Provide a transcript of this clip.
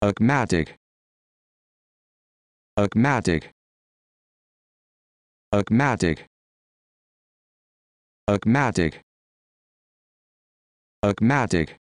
Agmatic. Agmatic. Agmatic. Agmatic. Agmatic.